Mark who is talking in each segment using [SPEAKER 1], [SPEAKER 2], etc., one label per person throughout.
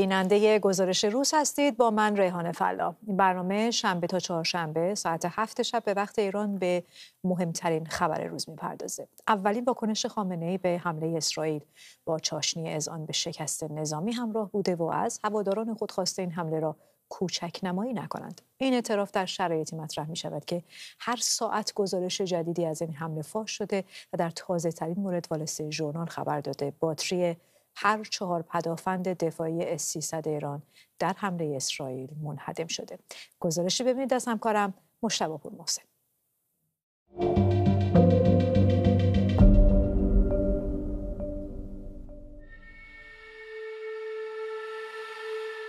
[SPEAKER 1] بیننده گزارش روز هستید با من ریحان فلا این برنامه شنبه تا چهارشنبه ساعت هفت شب به وقت ایران به مهمترین خبر روز میپردازه اولین واکنش خامنه ای به حمله اسرائیل با چاشنی آن به شکست نظامی همراه بوده و از هواداران خود خواسته این حمله را کوچک نمایی نکنند این اعتراف در شرایطی مطرح می شود که هر ساعت گزارش جدیدی از این حمله فاش شده و در تازه ترین مورد والسه ژورنال خبر داده باتری هر چهار پدافند دفاعی S-300 ایران در حمله اسرائیل منهدم شده. گزارشی ببینید از همکارم مشتبه پور محسن.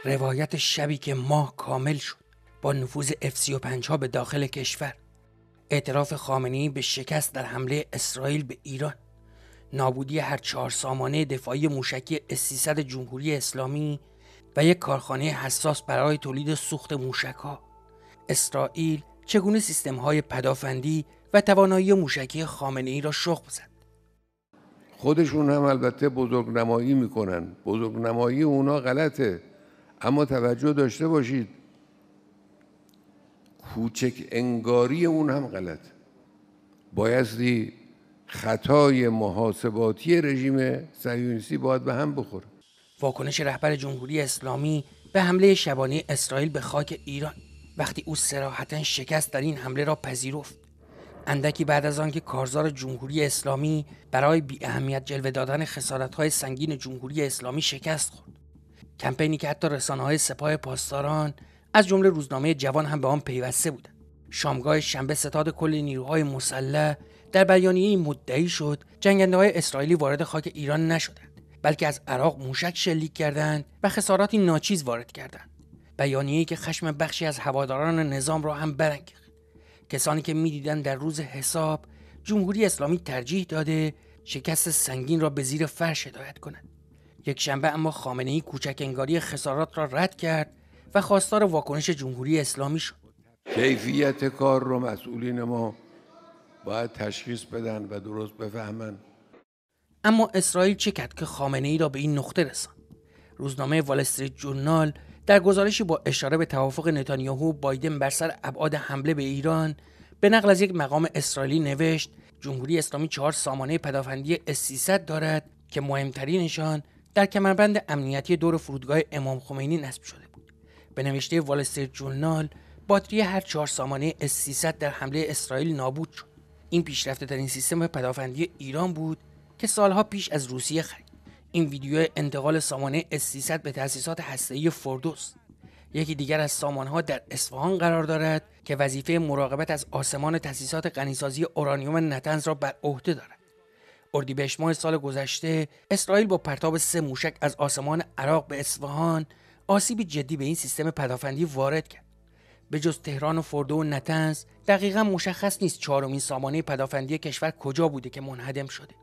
[SPEAKER 2] روایت شبی که ماه کامل شد با نفوذ F-35 ها به داخل کشور اعتراف خامنی به شکست در حمله اسرائیل به ایران نابودی هر چهار سامانه دفاعی موشکی s جمهوری اسلامی و یک کارخانه حساس برای تولید سوخت موشکها، اسرائیل چگونه سیستم های پدافندی و توانایی موشکی خامنه ای را شخم زد.
[SPEAKER 3] خودشون هم البته بزرگنمایی میکنن. نمایی اونا غلطه. اما توجه داشته باشید کوچک انگاری اون هم غلط بایستی خطای محاسباتی رژیم صهیونیستی باید به هم بخوره
[SPEAKER 2] واکنش رهبر جمهوری اسلامی به حمله شبانه اسرائیل به خاک ایران وقتی او سراحتا شکست در این حمله را پذیرفت اندکی بعد از آنکه کارزار جمهوری اسلامی برای بی اهمیت جلوه دادن های سنگین جمهوری اسلامی شکست خورد کمپینی که حتی های سپاه پاسداران از جمله روزنامه جوان هم به آن پیوسته بودند شامگاه شنبه ستاد کل نیروهای مسلح در بیانیه مدعی شد جنگنده های اسرائیلی وارد خاک ایران نشدند بلکه از عراق موشک شلیک کردند و خساراتی ناچیز وارد کردند بیانیه‌ای که خشم بخشی از هواداران نظام را هم برانگیخت کسانی که میدیدند در روز حساب جمهوری اسلامی ترجیح داده شکست سنگین را به زیر فرش هدایت کند یک شنبه اما خامنه ای کوچک انگاری خسارات را رد کرد و خواستار واکنش جمهوری اسلامی شد
[SPEAKER 3] کیفیت کار رو مسئولین ما باید تشخیص بدن و درست بفهمن
[SPEAKER 2] اما اسرائیل چه کرد که خامنه ای را به این نقطه رساند روزنامه وال جورنال در گزارشی با اشاره به توافق نتانیاهو و بایدن بر سر ابعاد حمله به ایران به نقل از یک مقام اسرائیلی نوشت جمهوری اسلامی چهار سامانه پدافندی s دارد که مهمترینشان در کمربند امنیتی دور فرودگاه امام خمینی نصب شده بود به نوشته وال جورنال باتری هر چهار سامانه s در حمله اسرائیل نابود شد این پیشرفته ترین سیستم پدافندی ایران بود که سالها پیش از روسیه خرید این ویدیو انتقال سامانه S300 به تأسیسات هسته‌ای فردوس یکی دیگر از سامانها در اصفهان قرار دارد که وظیفه مراقبت از آسمان تأسیسات غنیسازی اورانیوم نتنز را بر عهده دارد اردیبهشت ماه سال گذشته اسرائیل با پرتاب سه موشک از آسمان عراق به اصفهان آسیب جدی به این سیستم پدافندی وارد کرد به جز تهران و فردو و نتنز دقیقا مشخص نیست چهارمین سامانه پدافندی کشور کجا بوده که منهدم شده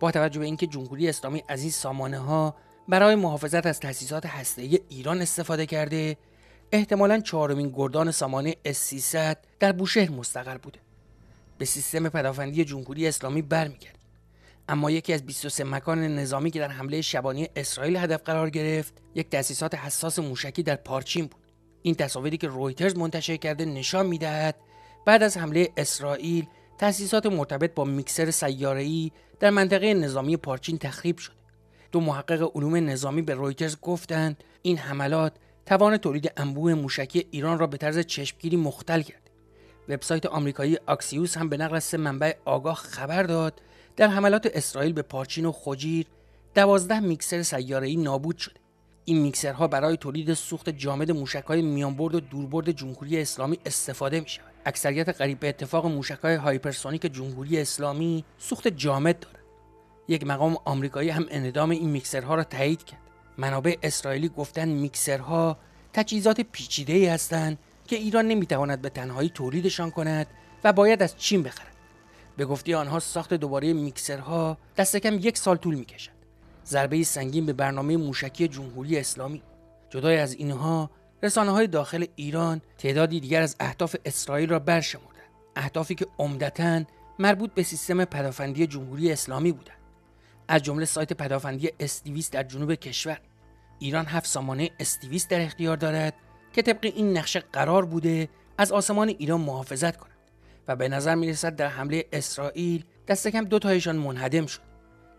[SPEAKER 2] با توجه به اینکه جمهوری اسلامی از این سامانه ها برای محافظت از تأسیسات ای ایران استفاده کرده احتمالا چهارمین گردان سامانه S300 در بوشهر مستقر بوده به سیستم پدافندی جمهوری اسلامی برمیگرد اما یکی از 23 مکان نظامی که در حمله شبانی اسرائیل هدف قرار گرفت یک تاسیسات حساس موشکی در پارچین بود این تصاویری که رویترز منتشر کرده نشان میدهد بعد از حمله اسرائیل تأسیسات مرتبط با میکسر سیارهای در منطقه نظامی پارچین تخریب شده دو محقق علوم نظامی به رویترز گفتند این حملات توان تولید انبوه موشکی ایران را به طرز چشمگیری مختل کرد وبسایت آمریکایی آکسیوس هم به نقل از منبع آگاه خبر داد در حملات اسرائیل به پارچین و خجیر دوازده میکسر سیارهای نابود شده این میکسرها برای تولید سوخت جامد موشک های میانبرد و دوربرد جمهوری اسلامی استفاده می شود. اکثریت قریب به اتفاق موشک های هایپرسونیک جمهوری اسلامی سوخت جامد دارد. یک مقام آمریکایی هم انعدام این میکسرها را تایید کرد. منابع اسرائیلی گفتند میکسرها تجهیزات پیچیده ای هستند که ایران نمیتواند به تنهایی تولیدشان کند و باید از چین بخرد. به گفته آنها ساخت دوباره میکسرها دست کم یک سال طول میکشد. ضربه سنگین به برنامه موشکی جمهوری اسلامی جدای از اینها رسانه های داخل ایران تعدادی دیگر از اهداف اسرائیل را برشمردند اهدافی که عمدتا مربوط به سیستم پدافندی جمهوری اسلامی بودند از جمله سایت پدافندی استیویس در جنوب کشور ایران هفت سامانه استیویس در اختیار دارد که طبق این نقشه قرار بوده از آسمان ایران محافظت کند و به نظر میرسد در حمله اسرائیل دست کم دو تایشان منهدم شد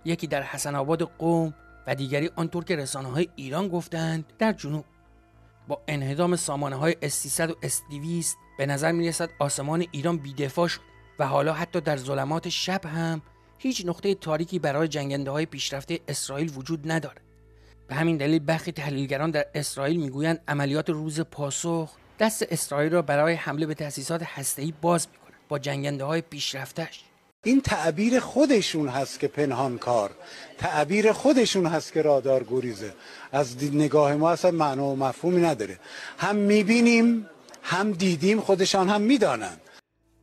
[SPEAKER 2] یکی در حسن آباد قوم و دیگری آنطور که رسانه های ایران گفتند در جنوب با انهدام سامانه های S300 و S200 به نظر می رسد آسمان ایران بیدفاع شد و حالا حتی در ظلمات شب هم هیچ نقطه تاریکی برای جنگنده های پیشرفته اسرائیل وجود ندارد به همین دلیل برخی تحلیلگران در اسرائیل میگویند عملیات روز
[SPEAKER 3] پاسخ
[SPEAKER 2] دست اسرائیل را برای حمله به تأسیسات هسته‌ای باز می‌کند با جنگنده های
[SPEAKER 3] پیشرفتش این تعبیر خودشون هست که پنهان کار تعبیر خودشون هست که رادار گریزه از دید نگاه ما اصلا معنا و مفهومی نداره هم میبینیم هم دیدیم خودشان هم میدانند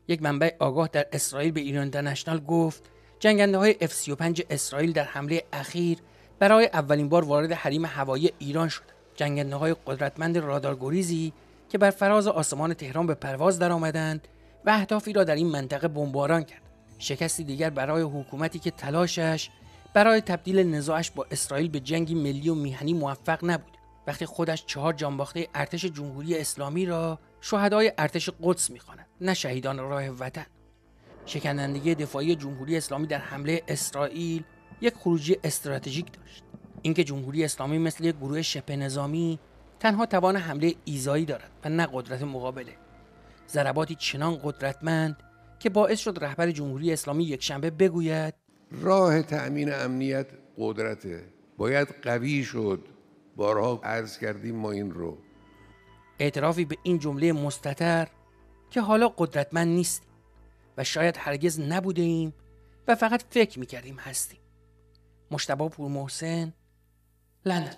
[SPEAKER 2] یک منبع آگاه در اسرائیل به ایران اینترنشنال گفت جنگنده های F-35 اسرائیل در حمله اخیر برای اولین بار وارد حریم هوایی ایران شد جنگنده های قدرتمند رادارگریزی که بر فراز آسمان تهران به پرواز درآمدند و اهدافی را در این منطقه بمباران کرد شکستی دیگر برای حکومتی که تلاشش برای تبدیل نزاعش با اسرائیل به جنگی ملی و میهنی موفق نبود وقتی خودش چهار جانباخته ارتش جمهوری اسلامی را شهدای ارتش قدس میخواند نه شهیدان راه وطن شکنندگی دفاعی جمهوری اسلامی در حمله اسرائیل یک خروجی استراتژیک داشت اینکه جمهوری اسلامی مثل یک گروه شبه نظامی تنها توان حمله ایزایی دارد و نه قدرت مقابله ضرباتی چنان قدرتمند که باعث شد رهبر جمهوری اسلامی یکشنبه بگوید
[SPEAKER 3] راه تأمین امنیت قدرته باید قوی شد بارها عرض کردیم ما این رو
[SPEAKER 2] اعترافی به این جمله مستتر که حالا قدرتمند نیست و شاید هرگز نبوده ایم و فقط فکر میکردیم هستیم مشتبه پور محسن لندن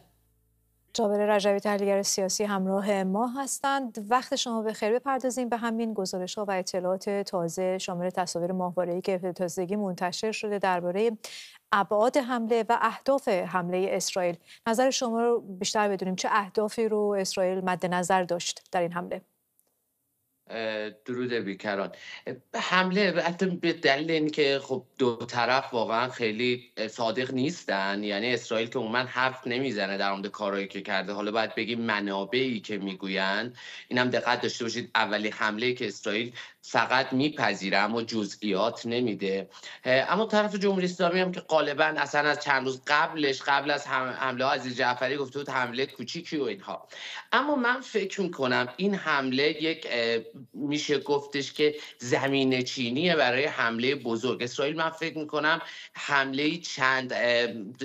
[SPEAKER 1] جابر رجبی تحلیلگر سیاسی همراه ما هستند وقت شما به خیر بپردازیم به همین گزارش ها و اطلاعات تازه شامل تصاویر ماهواره ای که تازگی منتشر شده درباره ابعاد حمله و اهداف حمله اسرائیل نظر شما رو بیشتر بدونیم چه اهدافی رو اسرائیل مد نظر داشت در این حمله
[SPEAKER 4] درود بیکران حمله به دلیل اینکه خب دو طرف واقعا خیلی صادق نیستن یعنی اسرائیل که من حرف نمیزنه در مورد کارهایی که کرده حالا باید بگیم منابعی که میگویند اینم هم دقت داشته باشید اولی حمله که اسرائیل فقط میپذیره اما جزئیات نمیده اما طرف جمهوری اسلامی هم که غالبا اصلا از چند روز قبلش قبل از حمله ها عزیز جعفری گفته بود حمله کوچیکی و اینها اما من فکر میکنم این حمله یک میشه گفتش که زمین چینیه برای حمله بزرگ اسرائیل من فکر میکنم حمله چند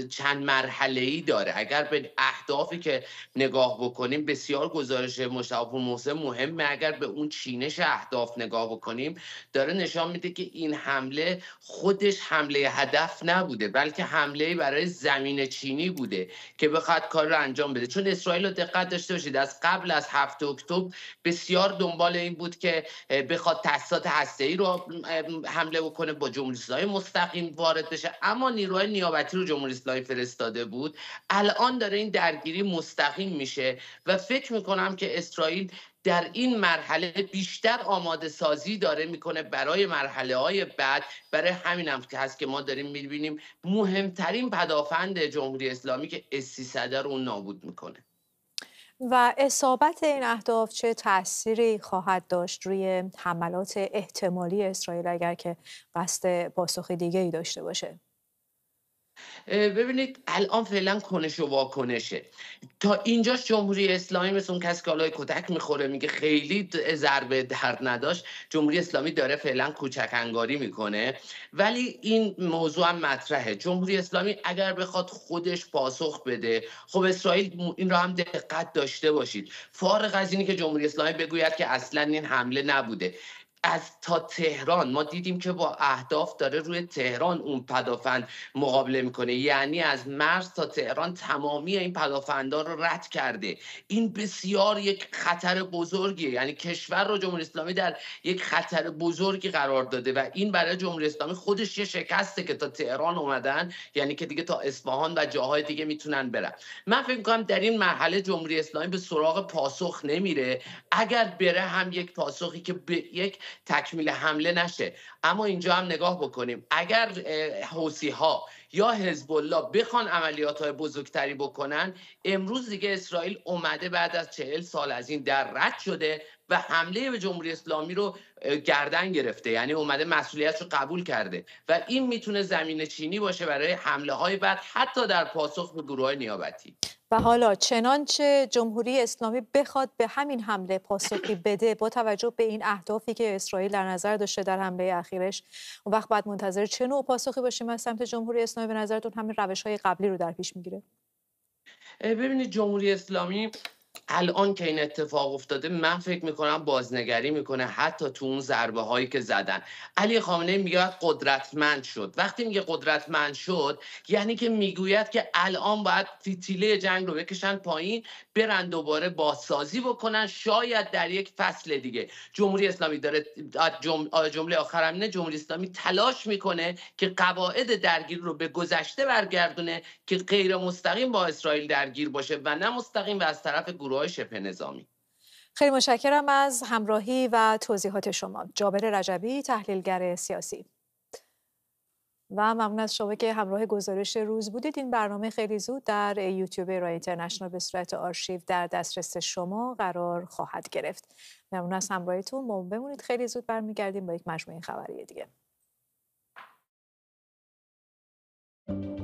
[SPEAKER 4] چند مرحله ای داره اگر به اهدافی که نگاه بکنیم بسیار گزارش مشتاق محسن مهم. اگر به اون چینش اهداف نگاه بکنیم داره نشان میده که این حمله خودش حمله هدف نبوده بلکه حمله برای زمین چینی بوده که بخواد کار رو انجام بده چون اسرائیل رو دقت داشته باشید از قبل از هفت اکتبر بسیار دنبال این بود بود که بخواد تاسیسات ای رو حمله بکنه با جمهوری اسلامی مستقیم وارد بشه اما نیروهای نیابتی رو جمهوری اسلامی فرستاده بود الان داره این درگیری مستقیم میشه و فکر میکنم که اسرائیل در این مرحله بیشتر آماده سازی داره میکنه برای مرحله های بعد برای همین هم که هست که ما داریم میبینیم مهمترین پدافند جمهوری اسلامی که اس رو نابود میکنه
[SPEAKER 1] و اصابت این اهداف چه تأثیری خواهد داشت روی حملات احتمالی اسرائیل اگر که قصد پاسخ دیگه ای داشته باشه؟ ببینید
[SPEAKER 4] الان فعلا کنش و واکنشه تا اینجا جمهوری اسلامی مثل اون کس که کتک میخوره میگه خیلی ضربه درد نداشت جمهوری اسلامی داره فعلا کوچک انگاری میکنه ولی این موضوع هم مطرحه جمهوری اسلامی اگر بخواد خودش پاسخ بده خب اسرائیل این را هم دقت داشته باشید فارغ از اینی که جمهوری اسلامی بگوید که اصلا این حمله نبوده از تا تهران ما دیدیم که با اهداف داره روی تهران اون پدافند مقابله میکنه یعنی از مرز تا تهران تمامی این پدافندان رو رد کرده این بسیار یک خطر بزرگیه یعنی کشور رو جمهوری اسلامی در یک خطر بزرگی قرار داده و این برای جمهوری اسلامی خودش یه شکسته که تا تهران اومدن یعنی که دیگه تا اصفهان و جاهای دیگه میتونن برن من فکر میکنم در این مرحله جمهوری اسلامی به سراغ پاسخ نمیره اگر بره هم یک پاسخی که به یک تکمیل حمله نشه اما اینجا هم نگاه بکنیم اگر حوسی ها یا حزب الله بخوان عملیات های بزرگتری بکنن امروز دیگه اسرائیل اومده بعد از چهل سال از این در رد شده و حمله به جمهوری اسلامی رو گردن گرفته یعنی اومده مسئولیت رو قبول کرده و این میتونه زمین چینی باشه برای حمله های بعد حتی در پاسخ به گروه نیابتی
[SPEAKER 1] و حالا چنانچه جمهوری اسلامی بخواد به همین حمله پاسخی بده با توجه به این اهدافی که اسرائیل در نظر داشته در حمله اخیرش اون وقت بعد منتظر چه نوع پاسخی باشیم از سمت جمهوری اسلامی به نظرتون همین روش های قبلی رو در پیش میگیره
[SPEAKER 4] ببینید جمهوری اسلامی الان که این اتفاق افتاده من فکر میکنم بازنگری میکنه حتی تو اون ضربه هایی که زدن علی خامنه میگه قدرتمند شد وقتی میگه قدرتمند شد یعنی که میگوید که الان باید فیتیله جنگ رو بکشن پایین برن دوباره بازسازی بکنن شاید در یک فصل دیگه جمهوری اسلامی داره جمله آخرم نه جمهوری اسلامی تلاش میکنه که قواعد درگیر رو به گذشته برگردونه که غیر مستقیم با اسرائیل درگیر باشه و نه مستقیم و از طرف گروه های
[SPEAKER 1] خیلی مشکرم از همراهی و توضیحات شما جابر رجبی تحلیلگر سیاسی و ممنون از شما که همراه گزارش روز بودید این برنامه خیلی زود در یوتیوب رای اینترنشنال به صورت آرشیو در دسترس شما قرار خواهد گرفت ممنون از همراهیتون ما بمونید خیلی زود برمیگردیم با یک مجموعه خبری دیگه